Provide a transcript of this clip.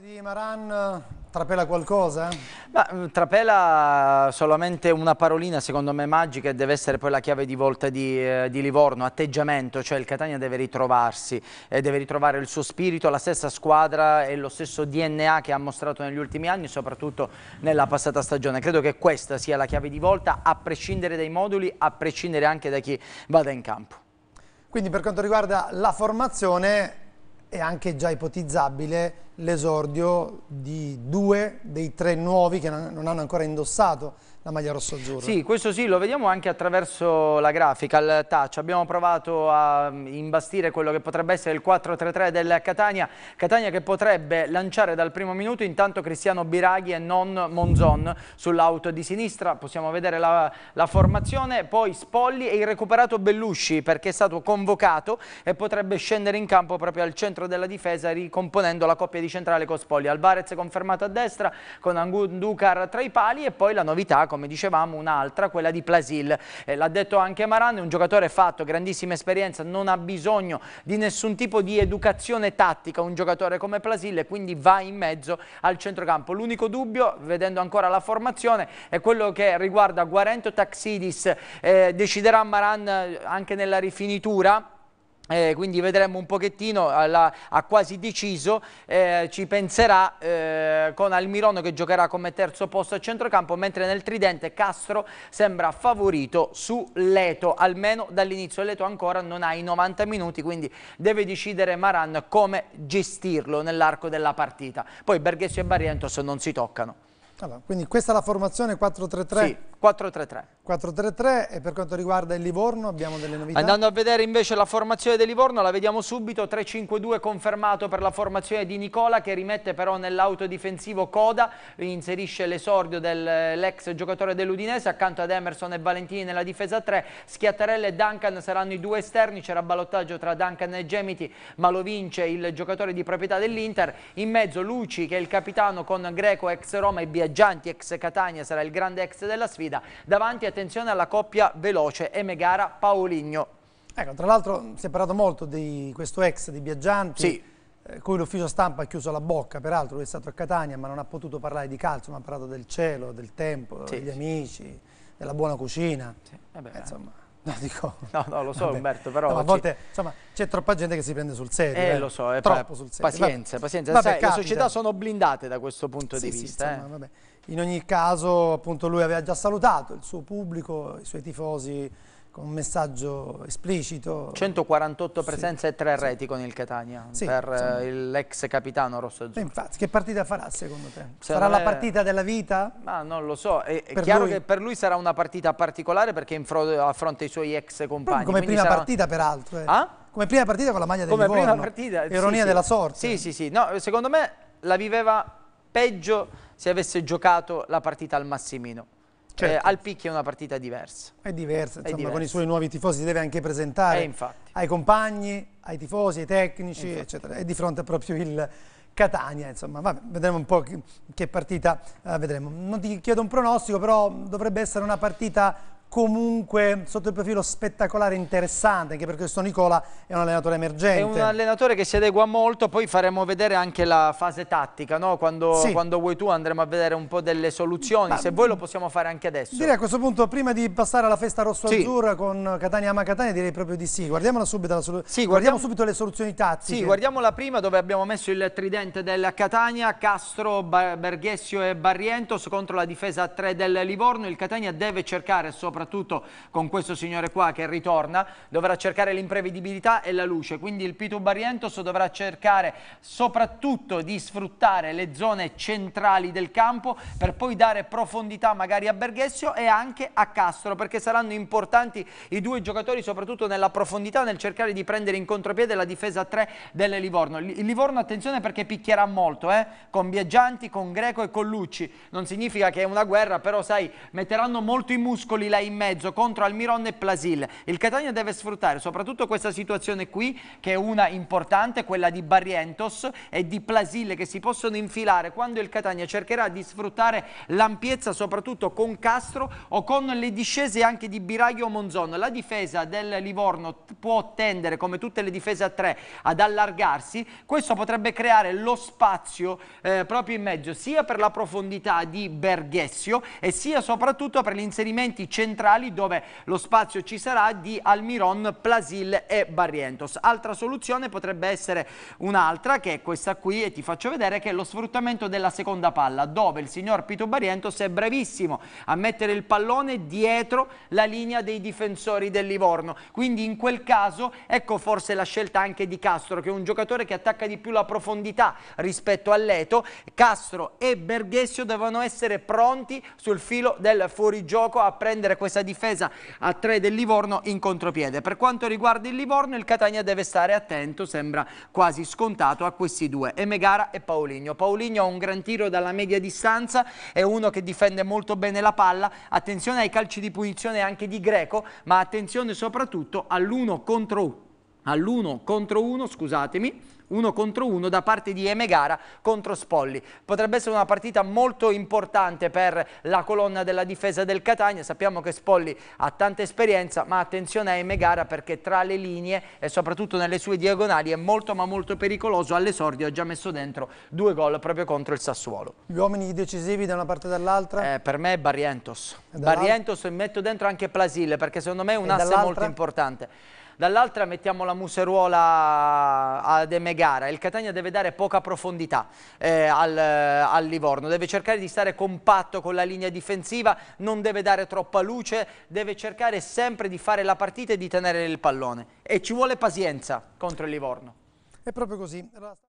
di Maran trapela qualcosa? Ma, mm, trapela solamente una parolina secondo me magica e deve essere poi la chiave di volta di, eh, di Livorno, atteggiamento, cioè il Catania deve ritrovarsi, eh, deve ritrovare il suo spirito, la stessa squadra e lo stesso DNA che ha mostrato negli ultimi anni, soprattutto nella passata stagione. Credo che questa sia la chiave di volta a prescindere dai moduli, a prescindere anche da chi vada in campo. Quindi per quanto riguarda la formazione è anche già ipotizzabile l'esordio di due dei tre nuovi che non hanno ancora indossato la maglia rosso-azzurra. Sì, questo sì, lo vediamo anche attraverso la grafica, il touch. Abbiamo provato a imbastire quello che potrebbe essere il 4-3-3 del Catania. Catania che potrebbe lanciare dal primo minuto intanto Cristiano Biraghi e non Monzon sull'auto di sinistra. Possiamo vedere la, la formazione, poi Spolli e il recuperato Bellusci perché è stato convocato e potrebbe scendere in campo proprio al centro della difesa ricomponendo la coppia di di centrale con Spogli. Alvarez confermato a destra con Angunducar tra i pali e poi la novità, come dicevamo, un'altra, quella di Plasil. Eh, l'ha detto anche Maran, un giocatore fatto, grandissima esperienza, non ha bisogno di nessun tipo di educazione tattica, un giocatore come Plasil e quindi va in mezzo al centrocampo. L'unico dubbio, vedendo ancora la formazione, è quello che riguarda Guarento Taxidis, eh, deciderà Maran eh, anche nella rifinitura eh, quindi vedremo un pochettino, ha quasi deciso, eh, ci penserà eh, con Almirono che giocherà come terzo posto a centrocampo, mentre nel tridente Castro sembra favorito su Leto, almeno dall'inizio Leto ancora non ha i 90 minuti, quindi deve decidere Maran come gestirlo nell'arco della partita. Poi Berghesio e Barrientos non si toccano. Allora, quindi questa è la formazione 4-3-3? Sì. 4-3-3. 4-3-3 e per quanto riguarda il Livorno abbiamo delle novità. Andando a vedere invece la formazione del Livorno, la vediamo subito, 3-5-2 confermato per la formazione di Nicola che rimette però nell'autodifensivo Coda, inserisce l'esordio dell'ex eh, giocatore dell'Udinese accanto ad Emerson e Valentini nella difesa 3, Schiattarella e Duncan saranno i due esterni, c'era ballottaggio tra Duncan e Gemiti ma lo vince il giocatore di proprietà dell'Inter, in mezzo Luci che è il capitano con Greco ex Roma e Biaggianti ex Catania sarà il grande ex della sfida sfida. Davanti attenzione alla coppia veloce Emegara Megara Paoligno. Ecco, tra l'altro si è parlato molto di questo ex di Biaggianti, sì. eh, l'ufficio stampa ha chiuso la bocca, peraltro lui è stato a Catania ma non ha potuto parlare di calcio, ma ha parlato del cielo, del tempo, sì. degli amici, della buona cucina. Sì. Eh beh, eh, insomma. No, dico... no, no, lo so Vabbè. Umberto, però... No, a volte c'è troppa gente che si prende sul serio. Eh, eh. lo so, è eh, troppo sul serio. Pazienza, pazienza. Vabbè, Sai, le società sono blindate da questo punto sì, di sì, vista. Insomma, eh. In ogni caso, appunto, lui aveva già salutato il suo pubblico, i suoi tifosi con un messaggio esplicito. 148 presenze sì. e 3 reti con il Catania sì, per eh, l'ex capitano rossoazzurro. Eh, infatti, che partita farà secondo te? sarà Se la partita della vita? Ma non lo so, è, è chiaro lui... che per lui sarà una partita particolare perché affronta i suoi ex compagni. Proprio come prima sarà... partita peraltro. Eh. Ah? Come prima partita con la maglia del come Livorno. Prima partita, Ironia sì, della sorte. Sì, sì, sì. No, secondo me la viveva peggio se avesse giocato la partita al Massimino Certo. Eh, al picchio è una partita diversa. È diversa, insomma, è diversa. con i suoi nuovi tifosi si deve anche presentare eh, ai compagni, ai tifosi, ai tecnici, infatti. eccetera. È di fronte proprio il Catania, insomma, Vabbè, vedremo un po' che partita eh, vedremo. Non ti chiedo un pronostico, però dovrebbe essere una partita comunque sotto il profilo spettacolare interessante anche perché questo Nicola è un allenatore emergente è un allenatore che si adegua molto poi faremo vedere anche la fase tattica no? quando, sì. quando, vuoi tu andremo a vedere un po' delle soluzioni Ma, se vuoi lo possiamo fare anche adesso direi a questo punto prima di passare alla festa rosso-azzurra sì. con Catania Ama Catania direi proprio di sì guardiamola subito la sì, guardiamo, guardiamo, subito le soluzioni tattiche sì guardiamo la prima dove abbiamo messo il tridente del Catania Castro, Berghessio e Barrientos contro la difesa a 3 del Livorno il Catania deve cercare sopra soprattutto con questo signore qua che ritorna, dovrà cercare l'imprevedibilità e la luce, quindi il Pitu Barrientos dovrà cercare soprattutto di sfruttare le zone centrali del campo per poi dare profondità magari a Berghessio e anche a Castro, perché saranno importanti i due giocatori soprattutto nella profondità, nel cercare di prendere in contropiede la difesa 3 del Livorno. Il Livorno attenzione perché picchierà molto, eh? con Biaggianti, con Greco e con Lucci, non significa che è una guerra, però sai, metteranno molto i muscoli là in mezzo contro Almiron e Plasil. Il Catania deve sfruttare soprattutto questa situazione qui, che è una importante, quella di Barrientos e di Plasil, che si possono infilare quando il Catania cercherà di sfruttare l'ampiezza soprattutto con Castro o con le discese anche di Biraglio o Monzon. La difesa del Livorno può tendere, come tutte le difese a tre, ad allargarsi. Questo potrebbe creare lo spazio eh, proprio in mezzo, sia per la profondità di Berghessio e sia soprattutto per gli inserimenti centrali centrali dove lo spazio ci sarà di Almiron, Plasil e Barrientos. Altra soluzione potrebbe essere un'altra che è questa qui e ti faccio vedere che è lo sfruttamento della seconda palla dove il signor Pito Barrientos è bravissimo a mettere il pallone dietro la linea dei difensori del Livorno. Quindi in quel caso ecco forse la scelta anche di Castro che è un giocatore che attacca di più la profondità rispetto a Leto. Castro e Berghessio devono essere pronti sul filo del fuorigioco a prendere questa questa difesa a 3 del Livorno in contropiede. Per quanto riguarda il Livorno, il Catania deve stare attento, sembra quasi scontato, a questi due, Emegara e Paulinho. Paulinho ha un gran tiro dalla media distanza, è uno che difende molto bene la palla, attenzione ai calci di punizione anche di Greco, ma attenzione soprattutto all'uno contro all'1 contro 1, scusatemi, 1 contro 1 da parte di Emegara contro Spolli. Potrebbe essere una partita molto importante per la colonna della difesa del Catania, sappiamo che Spolli ha tanta esperienza, ma attenzione a Emegara perché tra le linee e soprattutto nelle sue diagonali è molto ma molto pericoloso, all'esordio ha già messo dentro due gol proprio contro il Sassuolo. Gli uomini decisivi da una parte o dall'altra? Eh, per me è Barrientos. Barrientos e metto dentro anche Plasil perché secondo me è un asse molto importante dall'altra mettiamo la museruola ad Emegara il Catania deve dare poca profondità eh, al, al, Livorno, deve cercare di stare compatto con la linea difensiva, non deve dare troppa luce, deve cercare sempre di fare la partita e di tenere il pallone e ci vuole pazienza contro il Livorno. È proprio così.